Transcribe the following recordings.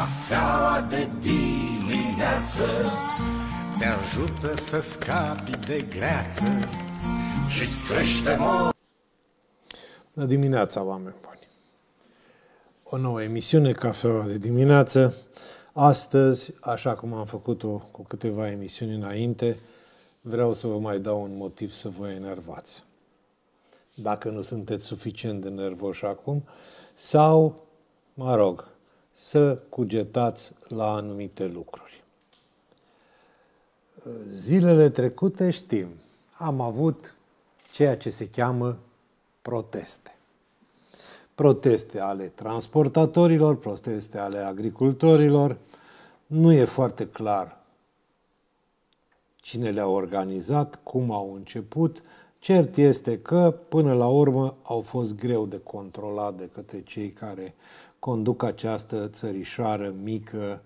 Cafeaua de dimineață Te ajută să scapi de greață și crește Bună dimineața, oameni buni! O nouă emisiune, Cafeaua de dimineață. Astăzi, așa cum am făcut-o cu câteva emisiuni înainte, vreau să vă mai dau un motiv să vă enervați. Dacă nu sunteți suficient de nervoși acum, sau, mă rog, să cugetați la anumite lucruri. Zilele trecute știm, am avut ceea ce se cheamă proteste. Proteste ale transportatorilor, proteste ale agricultorilor. Nu e foarte clar cine le-a organizat, cum au început. Cert este că, până la urmă, au fost greu de controlat de către cei care conduc această țărișoară mică,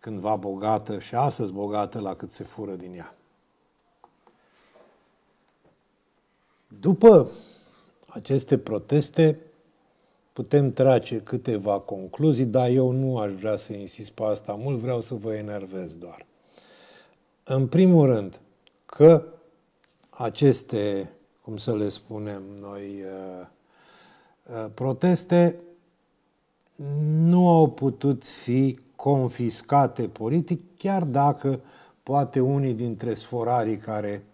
cândva bogată și astăzi bogată la cât se fură din ea. După aceste proteste, putem trage câteva concluzii, dar eu nu aș vrea să insist pe asta mult, vreau să vă enervez doar. În primul rând, că aceste, cum să le spunem noi, uh, uh, proteste nu au putut fi confiscate politic, chiar dacă poate unii dintre sforarii care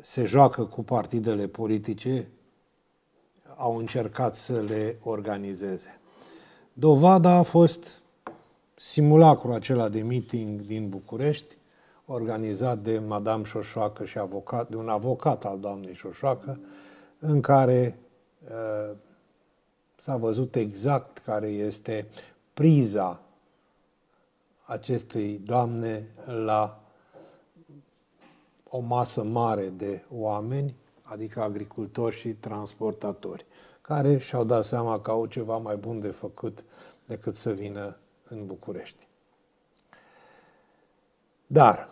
se joacă cu partidele politice au încercat să le organizeze. Dovada a fost simulacrul acela de meeting din București, organizat de Madame Șoșoacă și avocat, de un avocat al doamnei Șoșoacă, în care uh, S-a văzut exact care este priza acestui Doamne la o masă mare de oameni, adică agricultori și transportatori, care și-au dat seama că au ceva mai bun de făcut decât să vină în București. Dar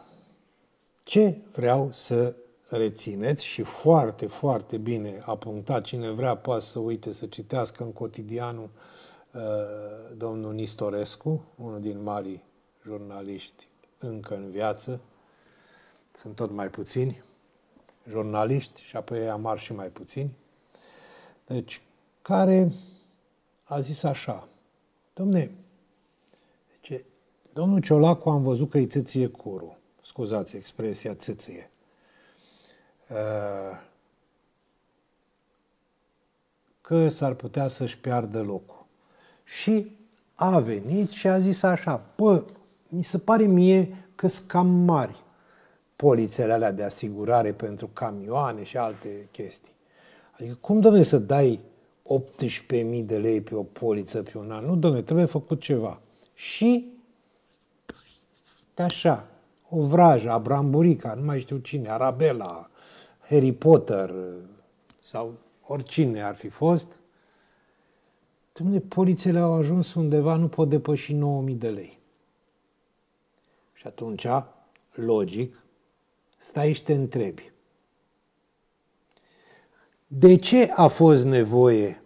ce vreau să rețineți și foarte, foarte bine a punctat. Cine vrea poate să uite, să citească în cotidianul uh, domnul Nistorescu, unul din marii jurnaliști încă în viață, sunt tot mai puțini jurnaliști și apoi ei amar și mai puțini, deci, care a zis așa, domne, zice, domnul Ciolacu am văzut că îi țâție curul, scuzați expresia țâție, Eh, că s-ar putea să-și piardă locul. Și a venit și a zis așa, bă, mi se pare mie că sunt cam mari polițele alea de asigurare pentru camioane și alte chestii. Adică cum, domne, să dai 18.000 de lei pe o poliță pe un an? Nu, domne, trebuie făcut ceva. Și de așa, o vrajă, Abramburica, nu mai știu cine, Arabela, Harry Potter sau oricine ar fi fost, Dumne, polițele au ajuns undeva, nu pot depăși 9.000 de lei. Și atunci, logic, stai și te întrebi. De ce a fost nevoie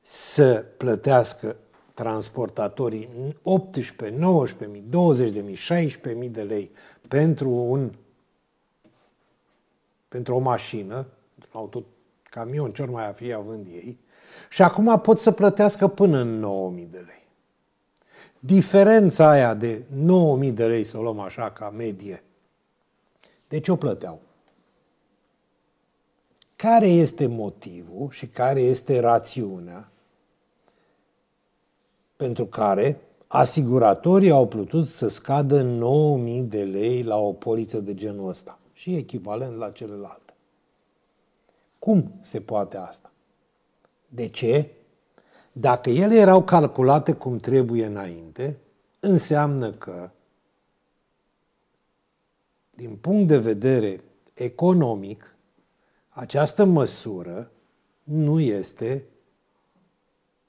să plătească transportatorii 18, 19, 20, 16.000 de lei pentru un pentru o mașină, un autocamion, ce mai a fi având ei, și acum pot să plătească până în 9000 de lei. Diferența aia de 9000 de lei, să o luăm așa ca medie, de ce o plăteau? Care este motivul și care este rațiunea pentru care asiguratorii au putut să scadă 9.000 de lei la o poliță de genul ăsta și echivalent la celelalte. Cum se poate asta? De ce? Dacă ele erau calculate cum trebuie înainte, înseamnă că, din punct de vedere economic, această măsură nu este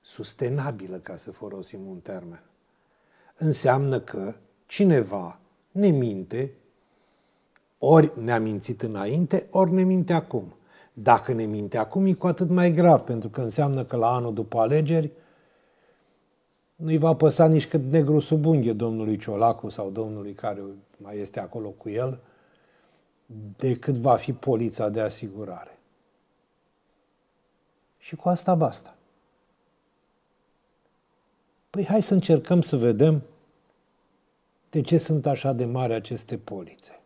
sustenabilă, ca să folosim un termen. Înseamnă că cineva ne minte ori ne-a mințit înainte, ori ne minte acum. Dacă ne minte acum, e cu atât mai grav, pentru că înseamnă că la anul după alegeri nu-i va păsa nici cât negru sub unghie domnului Ciolacu sau domnului care mai este acolo cu el, decât va fi polița de asigurare. Și cu asta basta. Păi hai să încercăm să vedem de ce sunt așa de mari aceste polițe.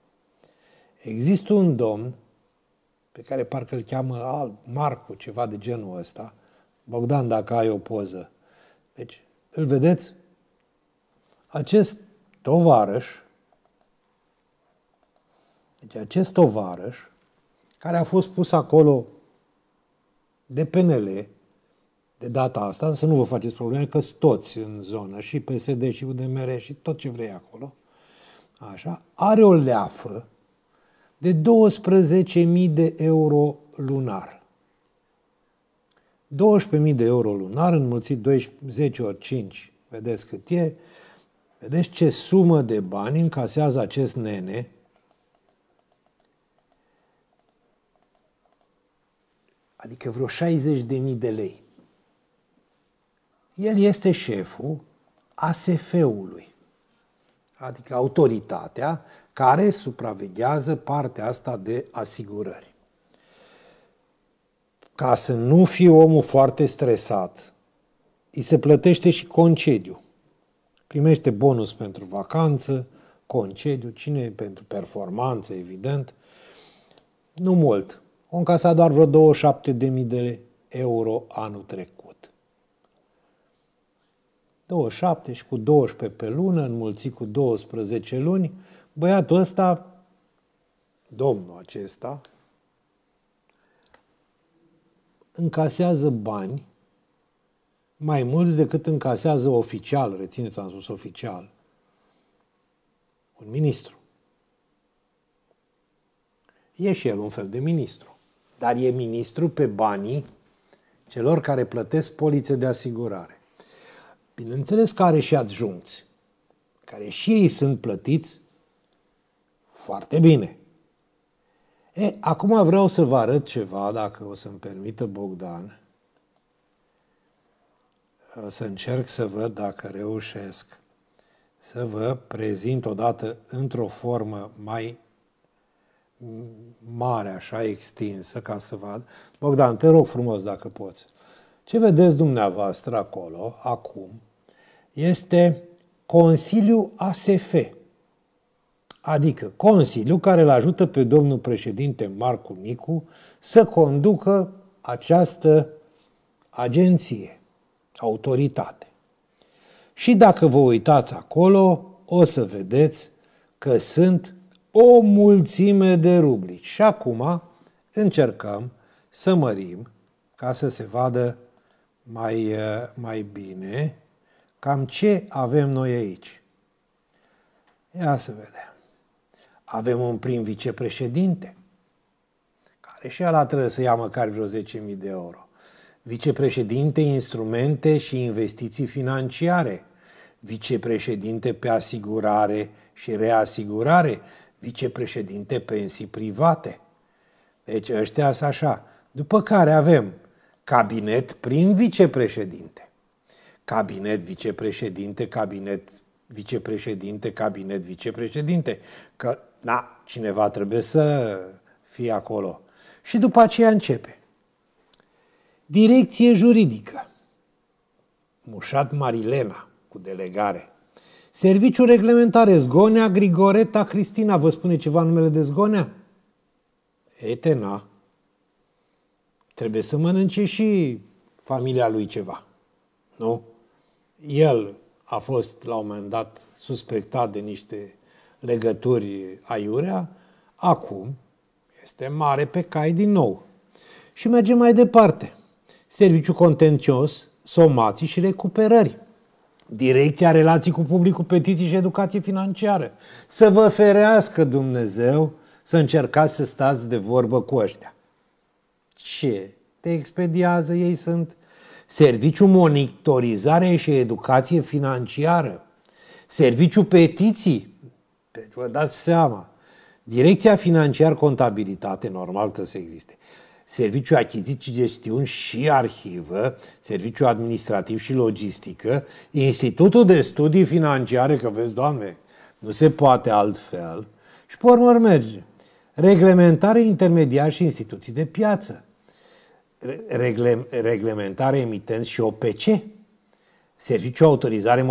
Există un domn pe care parcă îl cheamă Al, Marcu, ceva de genul ăsta. Bogdan, dacă ai o poză. Deci, îl vedeți? Acest tovarăș, deci acest tovarăș, care a fost pus acolo de PNL, de data asta, să nu vă faceți probleme, că toți în zonă, și PSD, și UDMR, și tot ce vrei acolo, așa, are o leafă de 12.000 de euro lunar. 12.000 de euro lunar înmulțit 10 ori 5, vedeți cât e, vedeți ce sumă de bani încasează acest nene, adică vreo 60.000 de lei. El este șeful ASF-ului adică autoritatea, care supraveghează partea asta de asigurări. Ca să nu fie omul foarte stresat, îi se plătește și concediu. Primește bonus pentru vacanță, concediu, cine pentru performanță, evident, nu mult. O încasa doar vreo 27.000 de euro anul trecut 27 și cu 12 pe lună, înmulțit cu 12 luni, băiatul ăsta, domnul acesta, încasează bani mai mulți decât încasează oficial, rețineți, am spus oficial, un ministru. E și el un fel de ministru, dar e ministru pe banii celor care plătesc polițe de asigurare. Bineînțeles că are și adjuncți, care și ei sunt plătiți foarte bine. E, acum vreau să vă arăt ceva, dacă o să-mi permită Bogdan. O să încerc să văd dacă reușesc să vă prezint odată într-o formă mai mare, așa extinsă, ca să vad. Bogdan, te rog frumos dacă poți. Ce vedeți dumneavoastră acolo, acum, este Consiliul ASF, adică Consiliul care îl ajută pe domnul președinte Marcu Micu să conducă această agenție, autoritate. Și dacă vă uitați acolo, o să vedeți că sunt o mulțime de rubrici. Și acum încercăm să mărim ca să se vadă mai, mai bine. Cam ce avem noi aici? Ia să vedem. Avem un prim vicepreședinte, care și ala trebuie să ia măcar vreo 10.000 de euro. Vicepreședinte, instrumente și investiții financiare. Vicepreședinte pe asigurare și reasigurare. Vicepreședinte pensii private. Deci ăștia sunt așa. După care avem cabinet prin vicepreședinte cabinet, vicepreședinte, cabinet, vicepreședinte, cabinet, vicepreședinte. Că, na, cineva trebuie să fie acolo. Și după aceea începe. Direcție juridică. Mușat Marilena, cu delegare. Serviciu reglementare, Zgonea Grigoreta Cristina. Vă spune ceva numele de Zgonea? Etena. Trebuie să mănânce și familia lui ceva. Nu? el a fost la un moment dat suspectat de niște legături aiurea, acum este mare pe cai din nou. Și mergem mai departe. Serviciu contencios, somații și recuperări. Direcția relații cu publicul, petiții și educație financiară. Să vă ferească Dumnezeu să încercați să stați de vorbă cu ăștia. Ce? Te expediază, ei sunt Serviciu Monitorizare și Educație Financiară, Serviciu Petiții, deci vă dați seama, Direcția Financiar Contabilitate, normal că să existe, Serviciu Achiziții, Gestiuni și Arhivă, Serviciu Administrativ și Logistică, Institutul de Studii Financiare, că vezi, Doamne, nu se poate altfel, și pe urmă merge. Reglementare, intermediar și instituții de piață regle, reglementare emitenți și OPC, Serviciu Autorizare,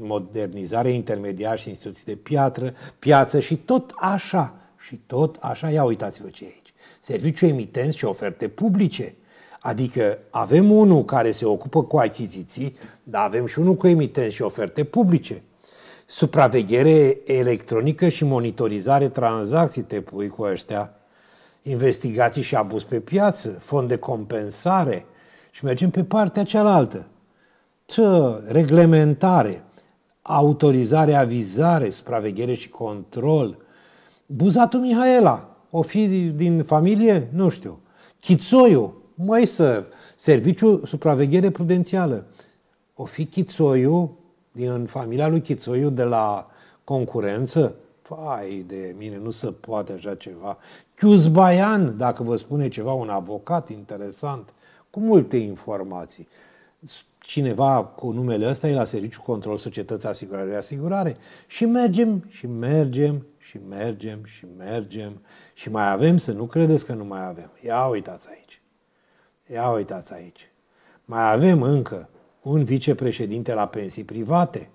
Modernizare, Intermediar și Instituții de piatră, Piață și tot așa, și tot așa, ia uitați-vă ce e aici. Serviciu Emitenți și Oferte Publice, Adică avem unul care se ocupă cu achiziții, dar avem și unul cu emitenți și oferte publice. Supraveghere electronică și monitorizare tranzacții te pui cu ăștia investigații și abuz pe piață, fond de compensare și mergem pe partea cealaltă. Tă, reglementare, autorizare, avizare, supraveghere și control. Buzatul Mihaela, o fi din familie? Nu știu. Chițoiu, mai să, serviciu supraveghere prudențială. O fi Chițoiu, din familia lui Chițoiu de la concurență? Fai de mine, nu se poate așa ceva. Chiuzbaian, dacă vă spune ceva, un avocat interesant, cu multe informații. Cineva cu numele ăsta e la Serviciu Control societății Asigurare Asigurare și mergem și mergem și mergem și mergem și mai avem, să nu credeți că nu mai avem. Ia uitați aici. Ia uitați aici. Mai avem încă un vicepreședinte la pensii private.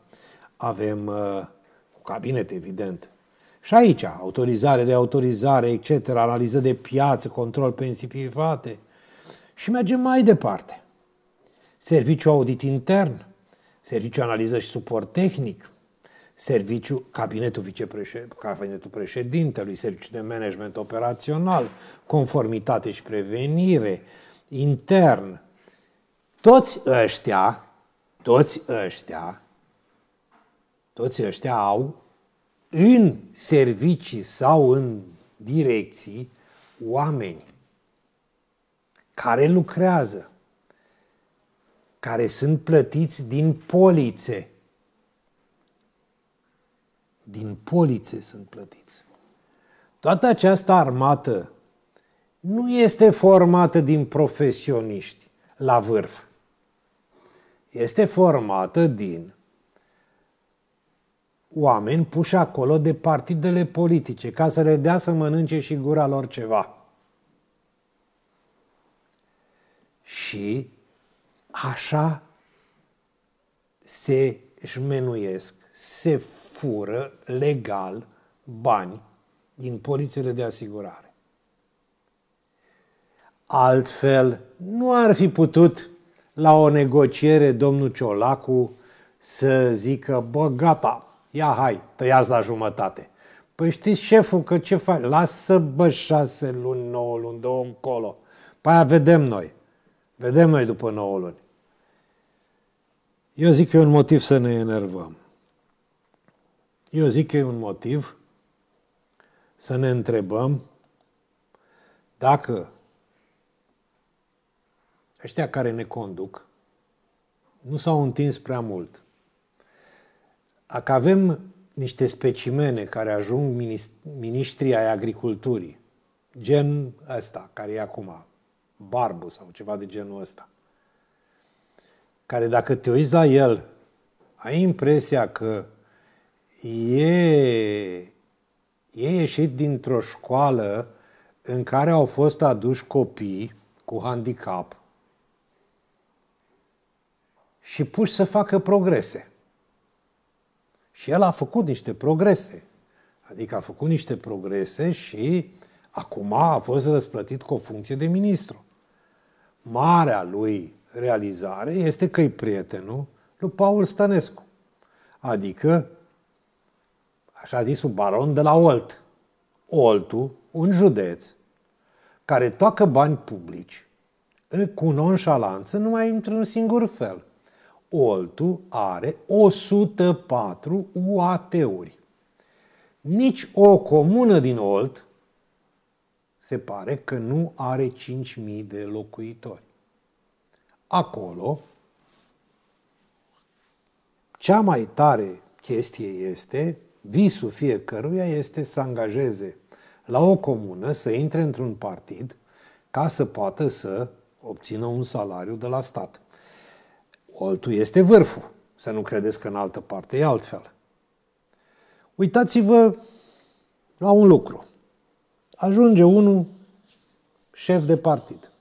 Avem uh, cabinet, evident, și aici, autorizare, reautorizare, etc., analiză de piață, control pensii private, Și mergem mai departe. Serviciu audit intern, serviciu analiză și suport tehnic, serviciu cabinetul, vicepreșed, cabinetul președintelui, serviciu de management operațional, conformitate și prevenire, intern. Toți ăștia, toți ăștia, toți ăștia au în servicii sau în direcții oameni care lucrează, care sunt plătiți din polițe. Din polițe sunt plătiți. Toată această armată nu este formată din profesioniști la vârf. Este formată din oameni puși acolo de partidele politice, ca să le dea să mănânce și gura lor ceva. Și așa se șmenuiesc, se fură legal bani din polițele de asigurare. Altfel, nu ar fi putut la o negociere domnul Ciolacu să zică, bă, gata, ia hai, tăiați la jumătate. Păi știți șeful că ce faci? Lasă bă șase luni, nouă luni, două încolo. Păi vedem noi. Vedem noi după nouă luni. Eu zic că e un motiv să ne enervăm. Eu zic că e un motiv să ne întrebăm dacă ăștia care ne conduc nu s-au întins prea mult. Dacă avem niște specimene care ajung ministrii ai agriculturii, gen ăsta, care e acum, barbu sau ceva de genul ăsta, care dacă te uiți la el, ai impresia că e, e ieșit dintr-o școală în care au fost aduși copii cu handicap și puși să facă progrese. Și el a făcut niște progrese. Adică a făcut niște progrese și acum a fost răsplătit cu o funcție de ministru. Marea lui realizare este că e prietenul lui Paul Stănescu. Adică, așa un baron de la Olt. Oltul, un județ, care toacă bani publici, cu nonșalanță, mai intră un singur fel. Oltu are 104 UAT-uri. Nici o comună din Olt se pare că nu are 5.000 de locuitori. Acolo, cea mai tare chestie este, visul fiecăruia este să angajeze la o comună, să intre într-un partid, ca să poată să obțină un salariu de la stat. Oltul este vârful. Să nu credeți că în altă parte e altfel. Uitați-vă la un lucru. Ajunge unul șef de partid.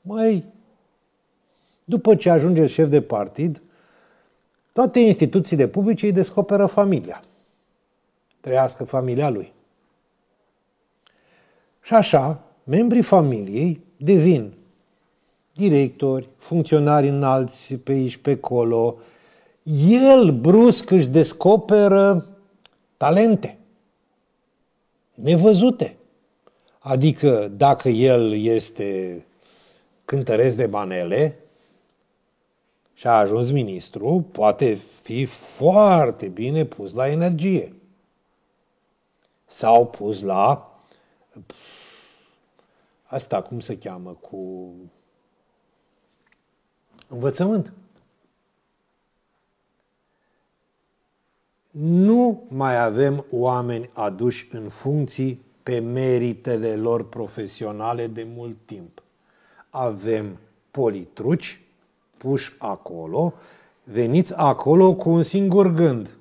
Mai după ce ajunge șef de partid, toate instituțiile publice îi descoperă familia. Trăiască familia lui. Și așa, membrii familiei devin directori, funcționari înalți pe aici, pe acolo, el brusc își descoperă talente nevăzute. Adică dacă el este cântăresc de manele și a ajuns ministru, poate fi foarte bine pus la energie. Sau pus la asta cum se cheamă cu învățământ. Nu mai avem oameni aduși în funcții pe meritele lor profesionale de mult timp. Avem politruci puși acolo, veniți acolo cu un singur gând –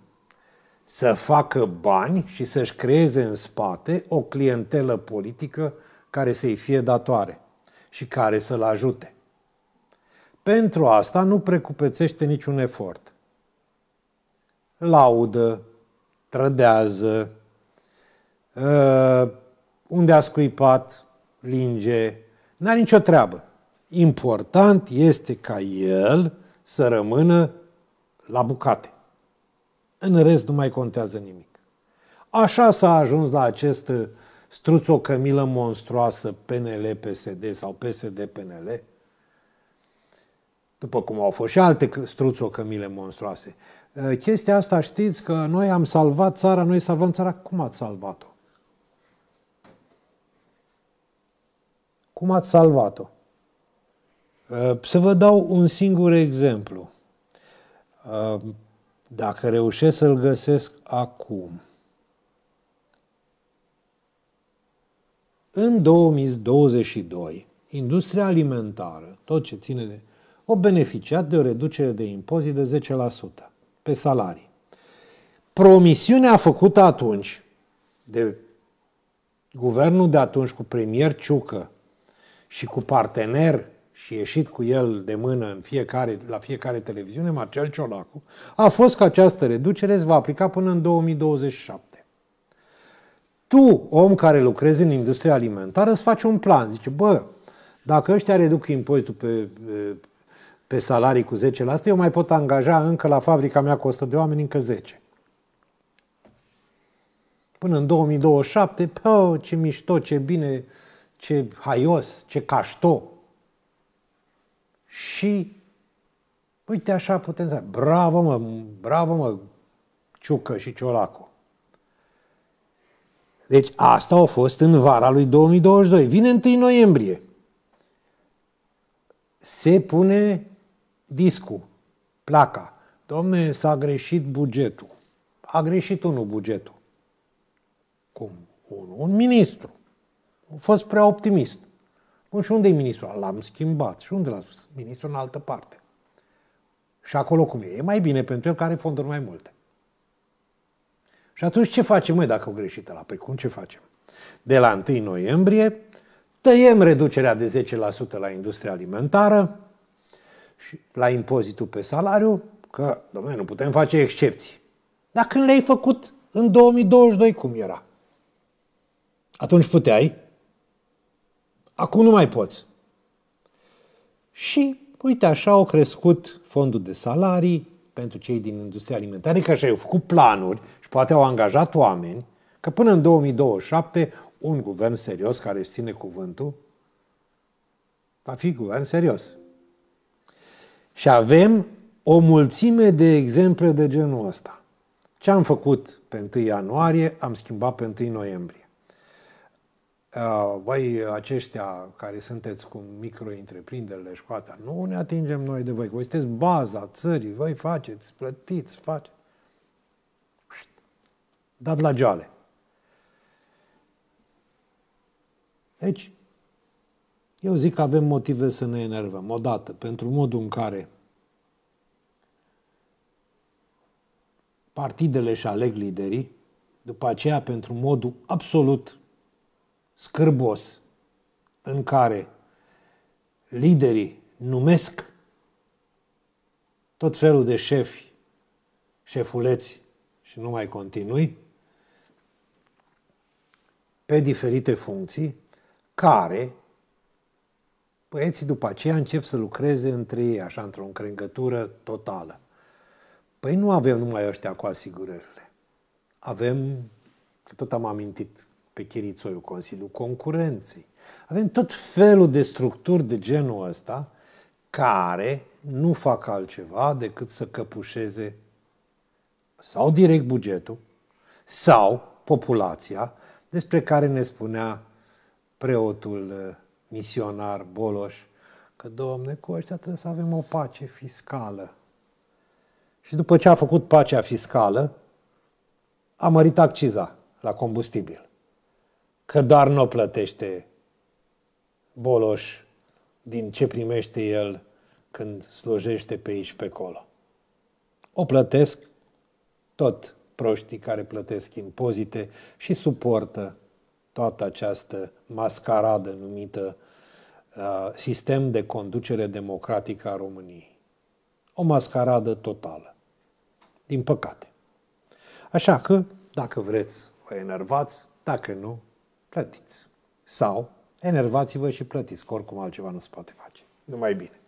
să facă bani și să-și creeze în spate o clientelă politică care să-i fie datoare și care să-l ajute. Pentru asta nu precupețește niciun efort. Laudă, trădează, uh, unde a scuipat, linge, n-are nicio treabă. Important este ca el să rămână la bucate. În rest nu mai contează nimic. Așa s-a ajuns la acest struț o cămilă monstruoasă PNL-PSD sau PSD-PNL, după cum au fost și alte struțocămile monstruoase. Uh, chestia asta știți că noi am salvat țara, noi salvăm țara, cum ați salvat-o? Cum ați salvat-o? Uh, să vă dau un singur exemplu. Uh, dacă reușesc să-l găsesc acum. În 2022, industria alimentară, tot ce ține de au beneficiat de o reducere de impozit de 10% pe salarii. Promisiunea făcută atunci de guvernul de atunci cu premier Ciucă și cu partener și ieșit cu el de mână în fiecare, la fiecare televiziune, Marcel Ciolacu, a fost că această reducere se va aplica până în 2027. Tu, om care lucrezi în industria alimentară, îți faci un plan. Zice, bă, dacă ăștia reduc impozitul pe, pe pe salarii cu 10%, eu mai pot angaja încă la fabrica mea cu 100 de oameni încă 10. Până în 2027, pă, ce mișto, ce bine, ce haios, ce cașto. Și uite așa putem să... Bravo mă, bravo mă, Ciucă și Ciolacu. Deci asta a fost în vara lui 2022. Vine 1 noiembrie. Se pune discul, placa. Domne, s-a greșit bugetul. A greșit unul bugetul. Cum? Un, un ministru. A fost prea optimist. Bun, și unde e ministrul? L-am schimbat. Și unde l-a spus? Ministrul în altă parte. Și acolo cum e? E mai bine pentru el care are fonduri mai multe. Și atunci ce facem, noi dacă o greșită la? Păi cum ce facem? De la 1 noiembrie tăiem reducerea de 10% la industria alimentară, și la impozitul pe salariu că, domnule, nu putem face excepții. Dar când le-ai făcut în 2022, cum era? Atunci puteai, acum nu mai poți. Și, uite, așa au crescut fondul de salarii pentru cei din industria alimentară, că așa au făcut planuri și poate au angajat oameni, că până în 2027 un guvern serios care își ține cuvântul va fi guvern serios. Și avem o mulțime de exemple de genul ăsta. Ce am făcut pe 1 ianuarie, am schimbat pe 1 noiembrie. Voi, uh, aceștia care sunteți cu micro-întreprinderile și cu asta, nu ne atingem noi de voi, voi sunteți baza țării, voi faceți, plătiți, faceți. Dat la geale. Deci, eu zic că avem motive să ne enervăm. Odată, pentru modul în care partidele și aleg liderii, după aceea pentru modul absolut scârbos în care liderii numesc tot felul de șefi, șefuleți și nu mai continui, pe diferite funcții, care Băieții după aceea încep să lucreze între ei, așa, într-o încrengătură totală. Păi nu avem numai ăștia cu asigurările. Avem, că tot am amintit pe Chirițoiu, Consiliul Concurenței. Avem tot felul de structuri de genul ăsta care nu fac altceva decât să căpușeze sau direct bugetul sau populația despre care ne spunea preotul misionar Boloș, că, domne, cu ăștia trebuie să avem o pace fiscală. Și după ce a făcut pacea fiscală, a mărit acciza la combustibil. Că doar nu plătește Boloș din ce primește el când slujește pe aici pe acolo. O plătesc tot proștii care plătesc impozite și suportă toată această mascaradă numită Uh, sistem de conducere democratică a României. O mascaradă totală. Din păcate. Așa că, dacă vreți, vă enervați, dacă nu, plătiți. Sau enervați-vă și plătiți, că oricum altceva nu se poate face. Numai bine.